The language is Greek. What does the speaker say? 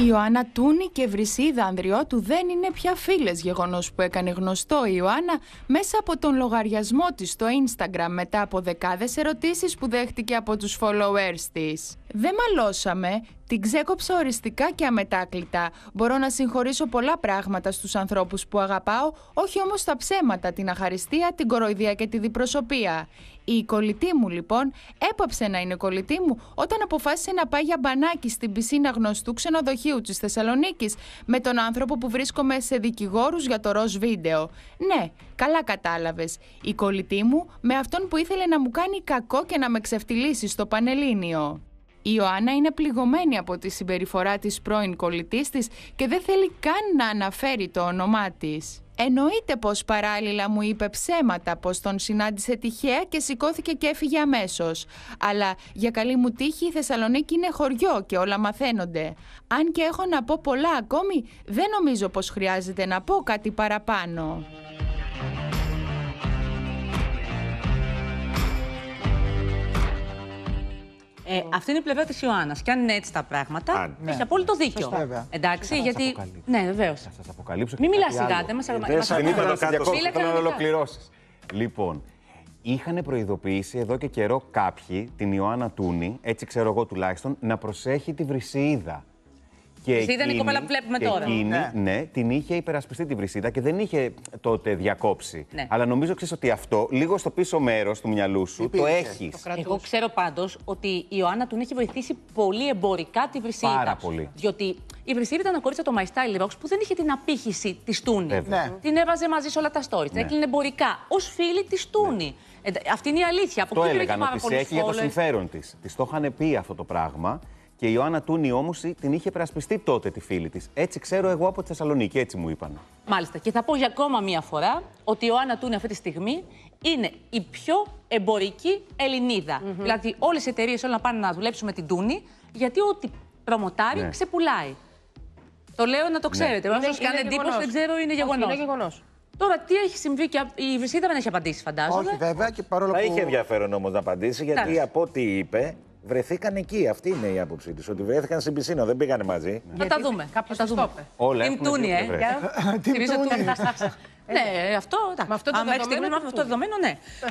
Η Ιωάννα Τούνη και Βρυσίδα Ανδριώτου δεν είναι πια φίλες, γεγονός που έκανε γνωστό η Ιωάννα μέσα από τον λογαριασμό της στο Instagram μετά από δεκάδες ερωτήσεις που δέχτηκε από τους followers της. Δεν μαλώσαμε, την ξέκοψα οριστικά και αμετάκλητα. Μπορώ να συγχωρήσω πολλά πράγματα στους ανθρώπους που αγαπάω, όχι όμως τα ψέματα, την αχαριστία, την κοροϊδία και τη διπροσωπεία. Η κολλητή μου λοιπόν έπαψε να είναι κολλητή μου όταν αποφάσισε να πάει για μπανάκι στην πισίνα γνωστού ξενοδοχείου της Θεσσαλονίκης με τον άνθρωπο που βρίσκομαι σε δικηγόρους για το ροζ βίντεο. Ναι, καλά κατάλαβες. Η κολλητή μου με αυτόν που ήθελε να μου κάνει κακό και να με ξεφτυλίσει στο Πανελλήνιο. Η Ιωάννα είναι πληγωμένη από τη συμπεριφορά της πρώην κολλητής της και δεν θέλει καν να αναφέρει το όνομά της. Εννοείται πως παράλληλα μου είπε ψέματα, πως τον συνάντησε τυχαία και σηκώθηκε και έφυγε αμέσως. Αλλά για καλή μου τύχη η Θεσσαλονίκη είναι χωριό και όλα μαθαίνονται. Αν και έχω να πω πολλά ακόμη, δεν νομίζω πως χρειάζεται να πω κάτι παραπάνω. Ε, αυτή είναι η πλευρά της Ιωάννας. Και αν είναι έτσι τα πράγματα, αν, έχει ναι. απόλυτο δίκιο. Εντάξει, γιατί. Ναι, βεβαίως. Ε, θα σας αποκαλύψω. Μην μιλά σιγά, μα σα Θέλω να ολοκληρώσεις. Λοιπόν, είχαν προειδοποιήσει εδώ και καιρό κάποιοι την Ιωάννα Τούνη, έτσι ξέρω εγώ τουλάχιστον, να προσέχει τη βρυσίδα. Και εκείνη, η κοπέλα που βλέπουμε τώρα. Εκείνη, ναι. ναι. την είχε υπερασπιστεί τη Βρυσίδα και δεν είχε τότε διακόψει. Ναι. Αλλά νομίζω ξέρεις ότι αυτό λίγο στο πίσω μέρος του μυαλού σου το έχει. Εγώ ξέρω πάντως ότι η Ιωάννα τον έχει βοηθήσει πολύ εμπορικά τη Βρυσίδα. Πάρα πολύ. Διότι η Βρυσίδα ήταν κορίτσα το My Style Rocks που δεν είχε την απήχηση της Τούνη. Ναι. Την έβαζε μαζί σε όλα τα stories. Ναι. Την έκλεινε εμπορικά ως φίλη της Τούνη. Ναι. Ε, αυτή είναι η αλήθεια. Από έλεγαν ότι έχει για το συμφέρον της. Της το είχαν πει αυτό το πράγμα. Και η Ιωάννα Τούνη όμως την είχε περασπιστεί τότε τη φίλη της. Έτσι ξέρω εγώ από τη Θεσσαλονίκη, έτσι μου είπαν. Μάλιστα. Και θα πω για ακόμα μία φορά ότι η Ιωάννα Τούνη αυτή τη στιγμή είναι η πιο εμπορική Ελληνίδα. Mm -hmm. Δηλαδή, όλες οι εταιρείες όλα πάνε να δουλέψουν με την Τούνη, γιατί ό,τι προμοτάρει ναι. ξεπουλάει. Το λέω να το ναι. ξέρετε. Ναι. Όσο κάνει εντύπωση, δεν ξέρω, είναι γεγονός. Είναι γεγονός. Τώρα, τι έχει συμβεί και η Βρυσίδα δεν έχει απαντήσει, φαντάζομαι. Όχι, βέβαια, και παρόλο που. Θα είχε ενδιαφέρον όμως να απαντήσει, γιατί από ό,τι είπε, βρεθήκαν εκεί. Αυτή είναι η άποψή της. Ότι βρέθηκαν στην πισίνα, δεν πήγανε μαζί. Θα τα δούμε. Κάποιος θα δούμε. Όλα Τιμ Τούνι, ε. Τιμ Τούνι. Ναι, αυτό. Με το δεδομένο, αυτό το δεδομένο ναι.